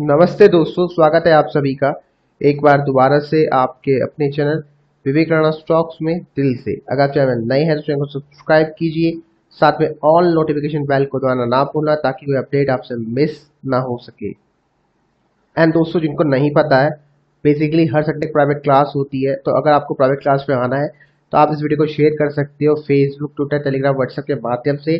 नमस्ते दोस्तों स्वागत है आप सभी का एक बार दोबारा से आपके अपने चैनल विवेक राणा स्टॉक्स में दिल से अगर चैनल नए हैं तो चैनल को सब्सक्राइब कीजिए साथ में ऑल नोटिफिकेशन बेल को दबाना ना भूलना ताकि कोई अपडेट आपसे मिस ना हो सके एंड दोस्तों जिनको नहीं पता है बेसिकली हर सब्जेक्ट प्राइवेट क्लास होती है तो अगर आपको प्राइवेट क्लास में आना है तो आप इस वीडियो को शेयर कर सकते हो फेसबुक ट्विटर टेलीग्राम व्हाट्सएप के माध्यम से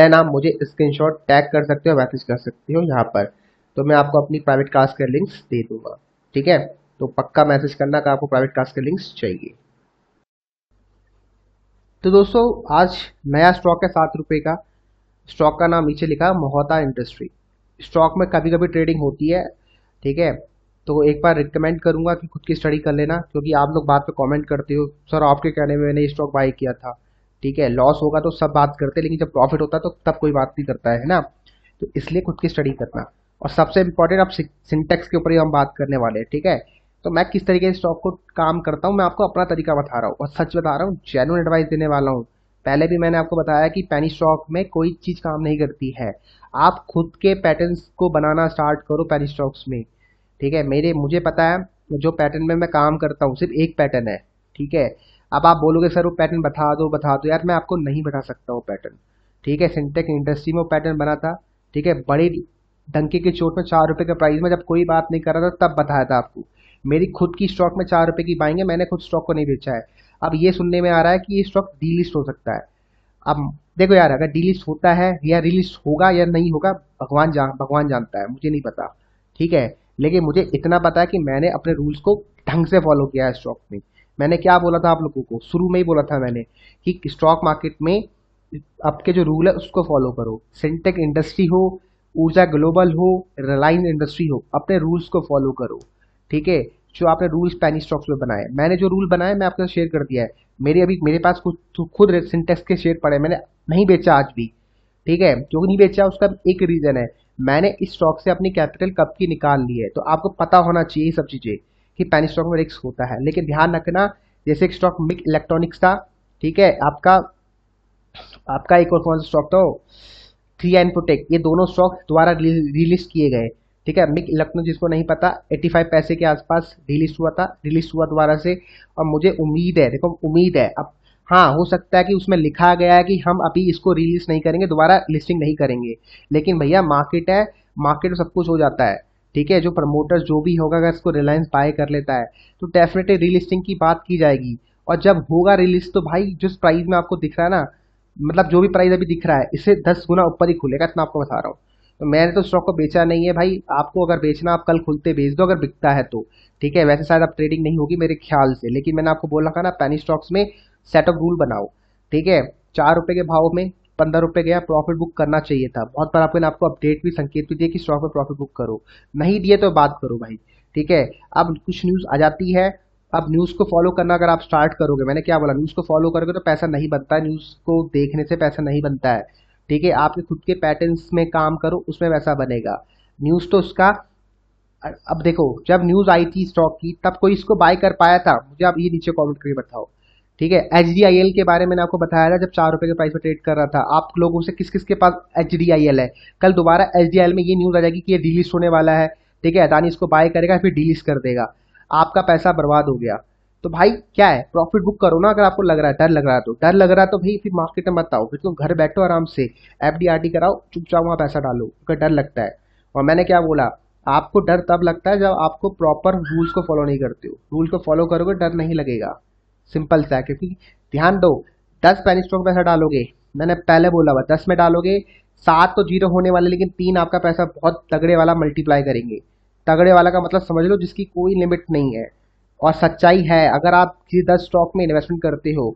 देन आप मुझे स्क्रीनशॉट टैग कर सकते हो मैसेज कर सकते हो यहाँ पर तो मैं आपको अपनी प्राइवेट कास्ट के लिंक्स दे दूंगा ठीक है तो पक्का मैसेज करना का आपको प्राइवेट कास्ट के लिंक्स चाहिए तो दोस्तों आज नया स्टॉक है सात रुपए का स्टॉक का नाम नीचे लिखा मोहता इंडस्ट्री स्टॉक में कभी कभी ट्रेडिंग होती है ठीक है तो एक बार रिकमेंड करूंगा कि खुद की स्टडी कर लेना क्योंकि आप लोग बात पे कमेंट करते हो सर आपके कहने में मैंने ये स्टॉक बाय किया था ठीक है लॉस होगा तो सब बात करते लेकिन जब प्रॉफिट होता है तो तब कोई बात नहीं करता है ना तो इसलिए खुद की स्टडी करना और सबसे इम्पोर्टेंट अब सिंटेक्स के ऊपर ही हम बात करने वाले हैं ठीक है तो मैं किस तरीके से स्टॉक को काम करता हूँ मैं आपको अपना तरीका बता रहा हूँ और सच बता रहा हूँ जेनुअन एडवाइस देने वाला हूँ पहले भी मैंने आपको बताया कि पैनी स्टॉक में कोई चीज़ काम नहीं करती है आप खुद के पैटर्न्स को बनाना स्टार्ट करो पैनी स्टॉक्स में ठीक है मेरे मुझे पता है जो पैटर्न में मैं काम करता हूँ सिर्फ एक पैटर्न है ठीक है अब आप बोलोगे सर वो पैटर्न बता दो बता दो यार मैं आपको नहीं बता सकता वो पैटर्न ठीक है सिंटेक इंडस्ट्री में वो पैटर्न बना था ठीक है बड़ी डंके के चोट में चार रुपए के प्राइस में जब कोई बात नहीं कर रहा था तब बताया था आपको मेरी खुद की स्टॉक में चार रुपए की बाइंग है मैंने खुद स्टॉक को नहीं बेचा है अब ये सुनने में आ रहा है कि ये स्टॉक डीलिस्ट हो सकता है अब देखो यार अगर डीलिस्ट होता है या रिलीज होगा या नहीं होगा भगवान जान भगवान जानता है मुझे नहीं पता ठीक है लेकिन मुझे इतना पता है कि मैंने अपने रूल्स को ढंग से फॉलो किया है स्टॉक में मैंने क्या बोला था आप लोगों को शुरू में ही बोला था मैंने कि स्टॉक मार्केट में आपके जो रूल है उसको फॉलो करो सिंटेक इंडस्ट्री हो ऊर्जा ग्लोबल हो रिलायंस इंडस्ट्री हो अपने रूल्स को फॉलो करो ठीक है जो आपने रूल्स पैनी स्टॉक्स में बनाए मैंने जो रूल बनाया मैं आपके साथ शेयर कर दिया है मेरे अभी मेरे पास कुछ खुद सिंटेक्स तो के शेयर पड़े मैंने नहीं बेचा आज भी ठीक है जो नहीं बेचा उसका एक रीज़न है मैंने इस स्टॉक से अपनी कैपिटल कब की निकाल ली है तो आपको पता होना चाहिए ये सब चीज़ें कि पैनी स्टॉक में रिस्क होता है लेकिन ध्यान रखना जैसे एक स्टॉक मिक इलेक्ट्रॉनिक्स था ठीक है आपका आपका एक और कौन सा स्टॉक था क्रिया एन प्रोटेक्ट ये दोनों स्टॉक द्वारा रिलीज किए गए ठीक है मिक लखनऊ जिसको नहीं पता 85 पैसे के आसपास रिलीज हुआ था रिलीज हुआ द्वारा से और मुझे उम्मीद है देखो उम्मीद है अब हाँ हो सकता है कि उसमें लिखा गया है कि हम अभी इसको रिलीज नहीं करेंगे दोबारा लिस्टिंग नहीं करेंगे लेकिन भैया मार्केट है मार्केट में सब कुछ हो जाता है ठीक है जो प्रमोटर्स जो भी होगा अगर इसको रिलायंस बाय कर लेता है तो डेफिनेटली रिलिस्टिंग की बात की जाएगी और जब होगा रिलीज तो भाई जिस प्राइस में आपको दिख रहा है ना मतलब जो भी प्राइस अभी दिख रहा है इससे दस गुना ऊपर ही खुलेगा इतना आपको बता रहा हूँ तो मैंने तो स्टॉक को बेचा नहीं है भाई आपको अगर बेचना आप कल खुलते बेच दो अगर बिकता है तो ठीक है वैसे शायद आप ट्रेडिंग नहीं होगी मेरे ख्याल से लेकिन मैंने आपको बोला था ना पैनी स्टॉक्स में सेट ऑफ रूल बनाओ ठीक है चार रुपए के भाव में पंद्रह रुपये गया प्रॉफिट बुक करना चाहिए था बहुत बार आपने आपको अपडेट भी संकेत भी दिया कि स्टॉक में प्रॉफिट बुक करो नहीं दिए तो बात करो भाई ठीक है अब कुछ न्यूज़ आ जाती है अब न्यूज़ को फॉलो करना अगर आप स्टार्ट करोगे मैंने क्या बोला न्यूज़ को फॉलो करोगे तो पैसा नहीं बनता है न्यूज़ को देखने से पैसा नहीं बनता है ठीक है आपके खुद के पैटर्न में काम करो उसमें पैसा बनेगा न्यूज़ तो उसका अब देखो जब न्यूज़ आई थी स्टॉक की तब कोई इसको बाय कर पाया था मुझे आप ये नीचे कॉमेंट करके बताओ ठीक है एच के बारे में मैंने आपको बताया था जब चार रुपये के प्राइस पर ट्रेड कर रहा था आप लोगों से किस किस के पास एच है कल दोबारा एच में ये न्यूज़ आ जाएगी कि ये डिलीस्ट होने वाला है ठीक है अदानी इसको बाय करेगा फिर डिलीस कर देगा आपका पैसा बर्बाद हो गया तो भाई क्या है प्रॉफिट बुक करो ना अगर आपको लग रहा है डर लग रहा है तो डर लग रहा है तो भाई फिर मार्केट में मत आओ फिर तुम तो घर बैठो आराम से एफ डी आर डी कराओ चुपचाप वहाँ पैसा डालो अगर डर लगता है और मैंने क्या बोला आपको डर तब लगता है जब आपको प्रॉपर रूल्स को फॉलो नहीं करते हो रूल को फॉलो करोगे डर नहीं लगेगा सिंपल सा है क्योंकि ध्यान दो दस पैनी स्टॉक पैसा डालोगे मैंने पहले बोला हुआ दस में डालोगे सात तो जीरो होने वाले लेकिन तीन आपका पैसा बहुत तगड़े वाला मल्टीप्लाई करेंगे तगड़े वाला का मतलब समझ लो जिसकी कोई लिमिट नहीं है और सच्चाई है अगर आप किसी दस स्टॉक में इन्वेस्टमेंट करते हो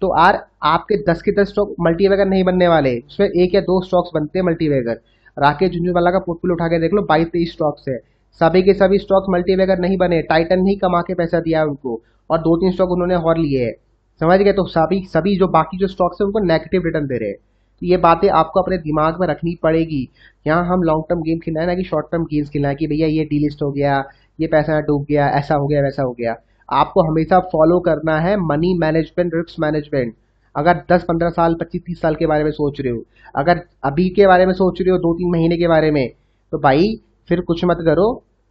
तो यार आपके दस के दस स्टॉक मल्टीवेगर नहीं बनने वाले उसमें एक या दो स्टॉक्स बनते हैं मल्टीवेगर राकेश झुंझुवाला का पोर्टफोलियो उठा के देख लो बाईस तेईस स्टॉक्स है सभी के सभी स्टॉक्स मल्टीवेगर नहीं बने टाइटन ही कमा के पैसा दिया है उनको और दो तीन स्टॉक उन्होंने और लिए है समझ गए तो सभी सभी जो बाकी जो स्टॉक्स है उनको नेगेटिव रिटर्न दे रहे हैं तो ये बातें आपको अपने दिमाग में रखनी पड़ेगी यहाँ हम लॉन्ग टर्म गेम खेलना है ना कि शॉर्ट टर्म गेम्स खेलना है कि भैया ये डीलिस्ट हो गया ये पैसा डूब गया ऐसा हो गया वैसा हो गया आपको हमेशा फॉलो करना है मनी मैनेजमेंट रिस्क मैनेजमेंट अगर 10-15 साल 25-30 साल के बारे में सोच रहे हो अगर अभी के बारे में सोच रहे हो दो तीन महीने के बारे में तो भाई फिर कुछ मत करो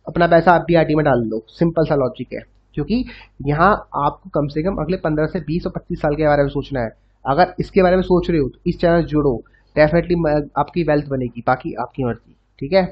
अपना पैसा अब आर में डाल दो सिंपल सा लॉजिक है क्योंकि यहाँ आपको कम से कम अगले 15 से 20 और 25 साल के बारे में सोचना है अगर इसके बारे में सोच रहे हो तो इस चैनल से जुड़ो डेफिनेटली आपकी वेल्थ बनेगी बाकी आपकी मर्जी ठीक है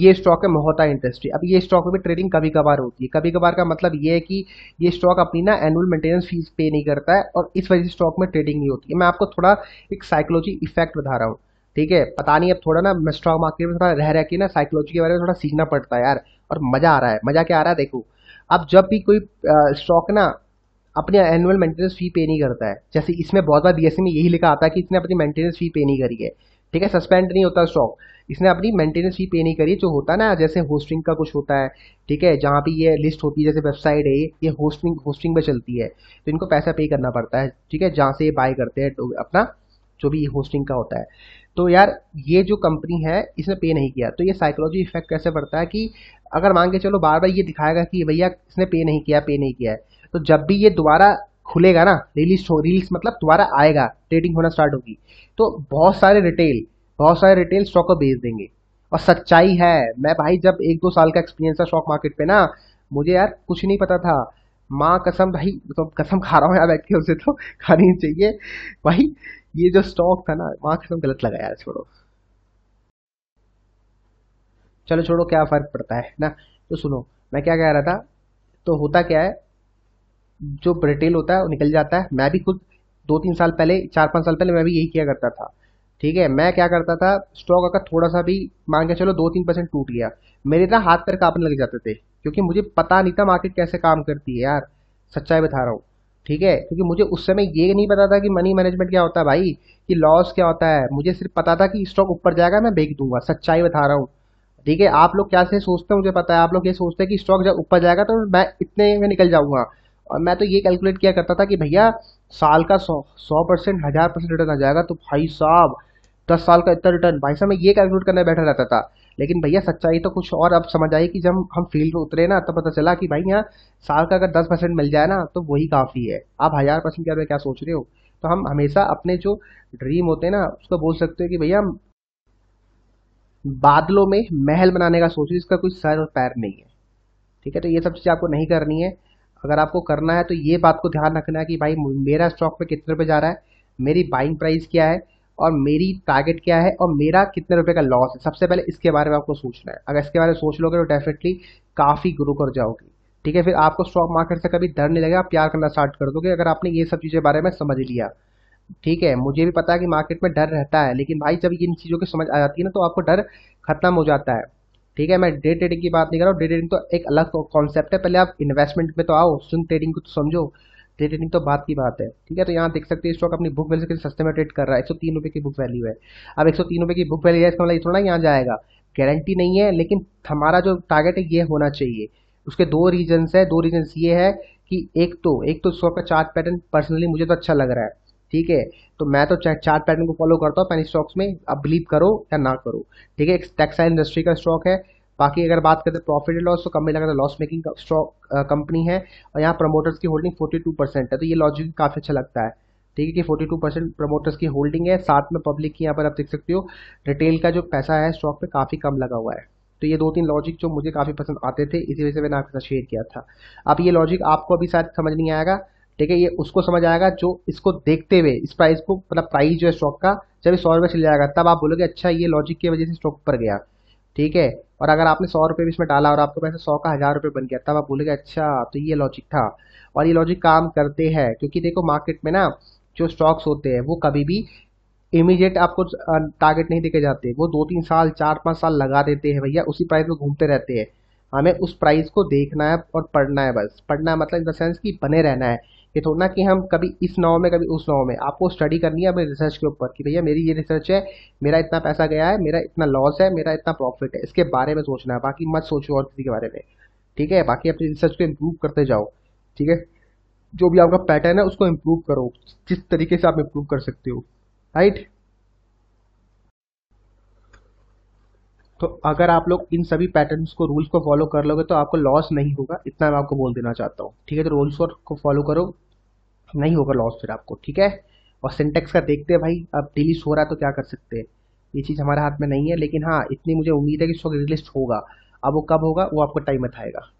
ये स्टॉक है मोहता इंडस्ट्री अब ये स्टॉक में ट्रेडिंग कभी कभार होती है कभी कभार का मतलब ये है कि ये स्टॉक अपनी ना एनुअल मेंटेनेंस फीस पे नहीं करता है और इस वजह से स्टॉक में ट्रेडिंग नहीं होती है मैं आपको थोड़ा एक साइकोलॉजी इफेक्ट बता रहा हूँ ठीक है पता नहीं अब थोड़ा ना मैं स्टॉक मार्केट में थोड़ा रह रह के ना साइकोलॉजी के बारे में थोड़ा सीखना पड़ता है यार और मजा आ रहा है मजा क्या आ रहा है देखो अब जब भी कोई स्टॉक ना अपनी एनुअल मेंटेनेंस फी पे नहीं करता है जैसे इसमें बहुत बार बीएससी e में यही लिखा आता है कि इसने अपनी मेंटेनेंस फी पे नहीं करी है ठीक है सस्पेंड नहीं होता स्टॉक इसने अपनी मेंटेनेंस फी पे नहीं करी जो होता है ना जैसे होस्टिंग का कुछ होता है ठीक है जहाँ पे ये लिस्ट होती है जैसे वेबसाइट है ये होस्टिंग होस्टिंग में चलती है तो इनको पैसा पे करना पड़ता है ठीक है जहाँ से ये बाय करते हैं तो अपना जो भी होस्टिंग का होता है तो यार ये जो कंपनी है इसने पे नहीं किया तो ये साइकोलॉजी इफेक्ट कैसे पड़ता है कि अगर मान के चलो बार बार ये दिखाएगा कि भैया इसने पे नहीं किया पे नहीं किया है तो जब भी ये दोबारा खुलेगा ना रिलीज हो रिलीज मतलब दोबारा आएगा ट्रेडिंग होना स्टार्ट होगी तो बहुत सारे रिटेल बहुत सारे रिटेल स्टॉक को बेच देंगे और सच्चाई है मैं भाई जब एक दो साल का एक्सपीरियंस था स्टॉक मार्केट पे ना मुझे यार कुछ नहीं पता था माँ कसम भाई तो कसम खा रहा हूँ यार बैठ के उसे तो खानी चाहिए भाई ये जो स्टॉक था ना माँ कसम गलत लगा यार छोड़ो चलो छोड़ो क्या फर्क पड़ता है ना तो सुनो मैं क्या कह रहा था तो होता क्या है जो ब्रिटेल होता है वो निकल जाता है मैं भी खुद दो तीन साल पहले चार पाँच साल पहले मैं भी यही किया करता था ठीक है मैं क्या करता था स्टॉक अगर थोड़ा सा भी मान के चलो दो तीन परसेंट टूट गया मेरे ना हाथ पैर कांपने लग जाते थे क्योंकि मुझे पता नहीं था मार्केट कैसे काम करती है यार सच्चाई बता रहा हूँ ठीक है क्योंकि मुझे उस समय ये नहीं पता था कि मनी मैनेजमेंट क्या होता है भाई कि लॉस क्या होता है मुझे सिर्फ पता था कि स्टॉक ऊपर जाएगा मैं बेच दूंगा सच्चाई बता रहा हूँ ठीक है आप लोग क्या से सोचते हैं मुझे पता है आप लोग ये सोचते हैं कि स्टॉक जब ऊपर जाएगा तो मैं इतने में निकल जाऊंगा और मैं तो ये कैलकुलेट किया करता था कि भैया साल का सौ सौ परसेंट हज़ार परसेंट रिटर्न आ जाएगा तो भाई साहब दस साल का इतना रिटर्न भाई साहब मैं ये कैलकुलेट करने बैठा रहता था लेकिन भैया सच्चाई तो कुछ और अब समझ आई कि जब हम फील्ड में उतरे ना तब तो पता चला कि भाई यहाँ साल का अगर दस परसेंट मिल जाए ना तो वही काफ़ी है आप हज़ार परसेंट के बारे में क्या सोच रहे हो तो हम हमेशा अपने जो ड्रीम होते हैं ना उसको बोल सकते हो कि भैया हम बादलों में महल बनाने का सोचो इसका कोई सर और पैर नहीं है ठीक है तो ये सब चीज़ें आपको नहीं करनी है अगर आपको करना है तो ये बात को ध्यान रखना है कि भाई मेरा स्टॉक में कितने रुपये जा रहा है मेरी बाइंग प्राइस क्या है और मेरी टारगेट क्या है और मेरा कितने रुपए का लॉस है सबसे पहले इसके बारे में आपको सोचना है अगर इसके बारे में सोच लोगे तो डेफिनेटली काफ़ी ग्रो कर जाओगे ठीक है फिर आपको स्टॉक मार्केट से कभी डर नहीं लगेगा प्यार करना स्टार्ट कर दोगे अगर आपने ये सब चीज़ें बारे में समझ लिया ठीक है मुझे भी पता है कि मार्केट में डर रहता है लेकिन भाई जब इन चीज़ों की समझ आ जाती है ना तो आपको डर खत्म हो जाता है ठीक है मैं डे ट्रेडिंग की बात नहीं कर रहा हूँ डे ट्रेडिंग तो एक अलग कॉन्सेप्ट है पहले आप इन्वेस्टमेंट में तो आओ स्विंग ट्रेडिंग को तो समझो डे ट्रेडिंग तो बात की बात है ठीक है तो यहाँ देख सकते हैं स्टॉक अपनी बुक वैल्यू से सस्ते में ट्रेड कर रहा है एक सौ तीन रुपये की बुक वैल्यू है अब एक सौ तीन रुपये की बुक वैल्यू है इसका मतलब थोड़ा यहाँ जाएगा गारंटी नहीं है लेकिन हमारा जो टारगेट है ये होना चाहिए उसके दो रीजन्स है दो रीजन्स ये है कि एक तो एक तो स्टॉक का चार्ट पैटर्न पर्सनली मुझे तो अच्छा लग रहा है ठीक है तो मैं तो चार्ट पैटर्न को फॉलो करता हूँ पैनिक स्टॉक्स में अब बिलीव करो या ना करो ठीक है टेक्सटाइल इंडस्ट्री का स्टॉक है बाकी अगर बात हैं प्रॉफिट एंड लॉस तो कंपनी लगा लॉस मेकिंग स्टॉक कंपनी है और यहाँ प्रमोटर्स की होल्डिंग 42 परसेंट है तो ये लॉजिक काफ़ी अच्छा लगता है ठीक है कि 42 परसेंट प्रमोटर्स की होल्डिंग है साथ में पब्लिक की यहाँ पर आप देख सकते हो रिटेल का जो पैसा है स्टॉक पे काफ़ी कम लगा हुआ है तो ये दो तीन लॉजिक जो मुझे काफ़ी पसंद आते थे इसी वजह से मैंने आपके साथ शेयर किया था अब ये लॉजिक आपको अभी शायद समझ नहीं आएगा ठीक है ये उसको समझ आएगा जो इसको देखते हुए इस प्राइस को मतलब प्राइस जो है स्टॉक का जब सौ रुपये चले जाएगा तब आप बोलोगे अच्छा ये लॉजिक की वजह से स्टॉक पर गया ठीक है और अगर आपने सौ रुपये भी इसमें डाला और आपको पैसे सौ का हज़ार रुपये बन गया तब आप बोलोगे अच्छा तो ये लॉजिक था और ये लॉजिक काम करते हैं क्योंकि देखो मार्केट में ना जो स्टॉक्स होते हैं वो कभी भी इमीडिएट आपको टारगेट नहीं देखे जाते वो दो तीन साल चार पाँच साल लगा देते हैं भैया उसी प्राइस में घूमते रहते हैं हमें उस प्राइस को देखना है और पढ़ना है बस पढ़ना है मतलब इन द सेंस कि बने रहना है ये थोड़ा ना कि हम कभी इस नाव में कभी उस नाव में आपको स्टडी करनी है अपने रिसर्च के ऊपर कि भैया मेरी ये रिसर्च है मेरा इतना पैसा गया है मेरा इतना लॉस है मेरा इतना प्रॉफिट है इसके बारे में सोचना है बाकी मत सोचो और किसी के बारे में ठीक है बाकी अपनी रिसर्च को इम्प्रूव करते जाओ ठीक है जो भी आपका पैटर्न है उसको इम्प्रूव करो जिस तरीके से आप इम्प्रूव कर सकते हो राइट तो अगर आप लोग इन सभी पैटर्न को रूल्स को फॉलो कर लोगे तो आपको लॉस नहीं होगा इतना मैं आपको बोल देना चाहता हूँ ठीक है तो रूल्स को फॉलो करो नहीं होगा लॉस फिर आपको ठीक है और सिंटेक्स का देखते हैं भाई अब रिलीज हो रहा है तो क्या कर सकते हैं ये चीज़ हमारे हाथ में नहीं है लेकिन हाँ इतनी मुझे उम्मीद है कि वक्त रिलीज होगा अब वो कब होगा वो आपको टाइम बताएगा